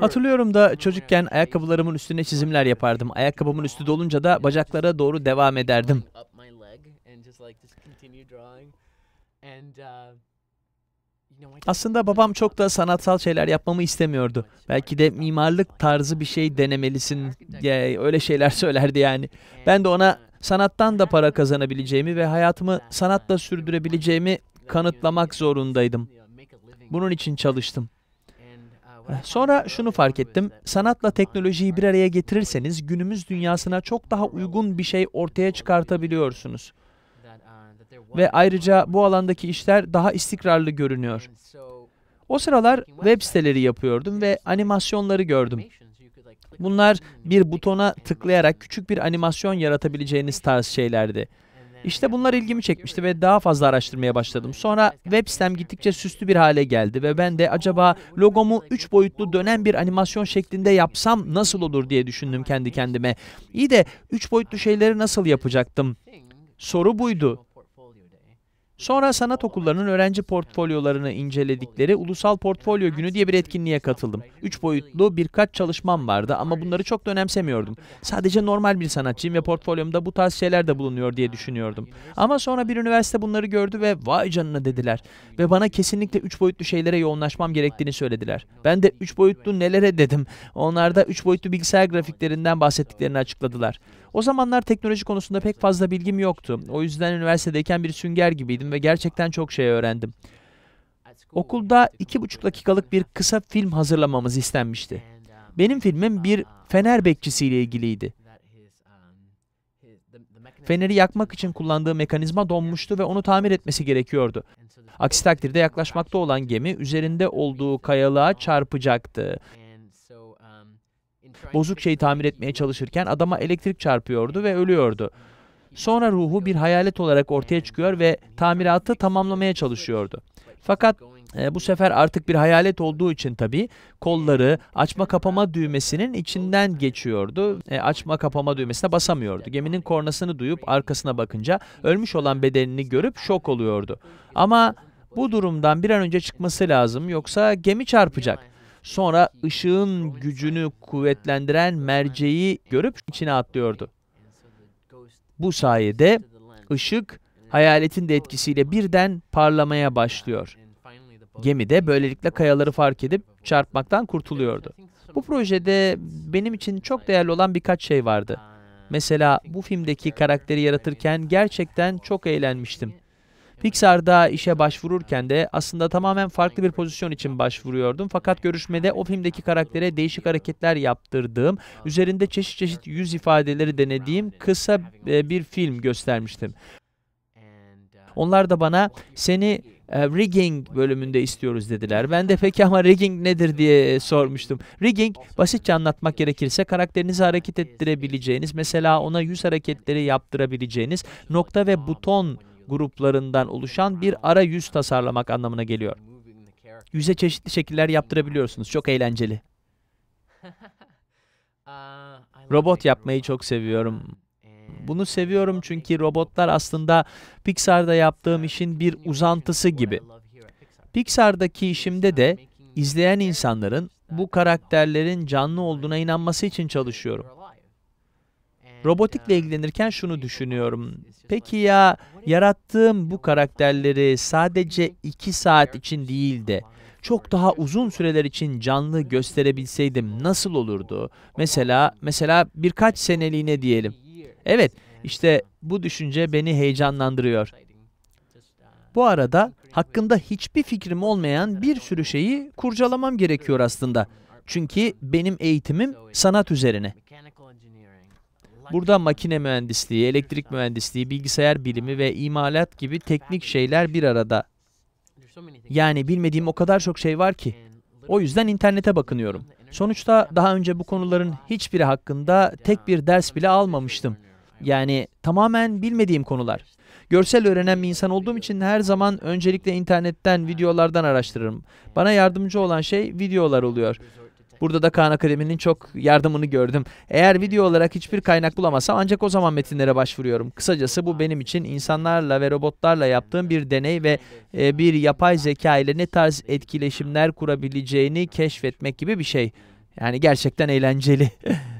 Hatırlıyorum da çocukken ayakkabılarımın üstüne çizimler yapardım. Ayakkabımın üstü dolunca da bacaklara doğru devam ederdim. Uh, Aslında babam çok da sanatsal şeyler yapmamı istemiyordu. Belki de mimarlık tarzı bir şey denemelisin diye öyle şeyler söylerdi yani. Ben de ona uh, sanattan da para kazanabileceğimi ve hayatımı sanatla sürdürebileceğimi kanıtlamak zorundaydım. Bunun için çalıştım. Sonra şunu fark ettim. Sanatla teknolojiyi bir araya getirirseniz günümüz dünyasına çok daha uygun bir şey ortaya çıkartabiliyorsunuz. Ve ayrıca bu alandaki işler daha istikrarlı görünüyor. O sıralar web siteleri yapıyordum ve animasyonları gördüm. Bunlar bir butona tıklayarak küçük bir animasyon yaratabileceğiniz tarz şeylerdi. İşte bunlar ilgimi çekmişti ve daha fazla araştırmaya başladım. Sonra web sitem gittikçe süslü bir hale geldi ve ben de acaba logomu 3 boyutlu dönen bir animasyon şeklinde yapsam nasıl olur diye düşündüm kendi kendime. İyi de 3 boyutlu şeyleri nasıl yapacaktım? Soru buydu. Sonra sanat okullarının öğrenci portfolyolarını inceledikleri Ulusal Portfolyo Günü diye bir etkinliğe katıldım. Üç boyutlu birkaç çalışmam vardı ama bunları çok da önemsemiyordum. Sadece normal bir sanatçıyım ve portfolyomda bu tarz şeyler de bulunuyor diye düşünüyordum. Ama sonra bir üniversite bunları gördü ve vay canına dediler. Ve bana kesinlikle üç boyutlu şeylere yoğunlaşmam gerektiğini söylediler. Ben de üç boyutlu nelere dedim. Onlar da üç boyutlu bilgisayar grafiklerinden bahsettiklerini açıkladılar. O zamanlar teknoloji konusunda pek fazla bilgim yoktu. O yüzden üniversitedeyken bir sünger gibiydi ve gerçekten çok şey öğrendim. Okulda iki buçuk dakikalık bir kısa film hazırlamamız istenmişti. Benim filmim bir fener bekçisiyle ilgiliydi. Feneri yakmak için kullandığı mekanizma donmuştu ve onu tamir etmesi gerekiyordu. Aksi takdirde yaklaşmakta olan gemi üzerinde olduğu kayalığa çarpacaktı. Bozuk şeyi tamir etmeye çalışırken adama elektrik çarpıyordu ve ölüyordu. Sonra ruhu bir hayalet olarak ortaya çıkıyor ve tamiratı tamamlamaya çalışıyordu. Fakat e, bu sefer artık bir hayalet olduğu için tabii kolları açma kapama düğmesinin içinden geçiyordu. E, açma kapama düğmesine basamıyordu. Geminin kornasını duyup arkasına bakınca ölmüş olan bedenini görüp şok oluyordu. Ama bu durumdan bir an önce çıkması lazım yoksa gemi çarpacak. Sonra ışığın gücünü kuvvetlendiren merceği görüp içine atlıyordu. Bu sayede ışık hayaletin de etkisiyle birden parlamaya başlıyor. Gemi de böylelikle kayaları fark edip çarpmaktan kurtuluyordu. Bu projede benim için çok değerli olan birkaç şey vardı. Mesela bu filmdeki karakteri yaratırken gerçekten çok eğlenmiştim. Pixar'da işe başvururken de aslında tamamen farklı bir pozisyon için başvuruyordum. Fakat görüşmede o filmdeki karaktere değişik hareketler yaptırdığım, üzerinde çeşit çeşit yüz ifadeleri denediğim kısa e, bir film göstermiştim. Onlar da bana seni e, rigging bölümünde istiyoruz dediler. Ben de peki ama rigging nedir diye e, sormuştum. Rigging basitçe anlatmak gerekirse karakterinizi hareket ettirebileceğiniz, mesela ona yüz hareketleri yaptırabileceğiniz nokta ve buton gruplarından oluşan bir ara yüz tasarlamak anlamına geliyor. Yüze çeşitli şekiller yaptırabiliyorsunuz. Çok eğlenceli. Robot yapmayı çok seviyorum. Bunu seviyorum çünkü robotlar aslında Pixar'da yaptığım işin bir uzantısı gibi. Pixar'daki işimde de izleyen insanların bu karakterlerin canlı olduğuna inanması için çalışıyorum. Robotikle ilgilenirken şunu düşünüyorum. Peki ya yarattığım bu karakterleri sadece iki saat için değil de çok daha uzun süreler için canlı gösterebilseydim nasıl olurdu? Mesela mesela birkaç seneliğine diyelim. Evet, işte bu düşünce beni heyecanlandırıyor. Bu arada hakkında hiçbir fikrim olmayan bir sürü şeyi kurcalamam gerekiyor aslında. Çünkü benim eğitimim sanat üzerine. Burada makine mühendisliği, elektrik mühendisliği, bilgisayar bilimi ve imalat gibi teknik şeyler bir arada. Yani bilmediğim o kadar çok şey var ki. O yüzden internete bakınıyorum. Sonuçta daha önce bu konuların hiçbiri hakkında tek bir ders bile almamıştım. Yani tamamen bilmediğim konular. Görsel öğrenen bir insan olduğum için her zaman öncelikle internetten, videolardan araştırırım. Bana yardımcı olan şey videolar oluyor. Burada da Kaan Akademi'nin çok yardımını gördüm. Eğer video olarak hiçbir kaynak bulamazsam ancak o zaman metinlere başvuruyorum. Kısacası bu benim için insanlarla ve robotlarla yaptığım bir deney ve e, bir yapay zeka ile ne tarz etkileşimler kurabileceğini keşfetmek gibi bir şey. Yani gerçekten eğlenceli.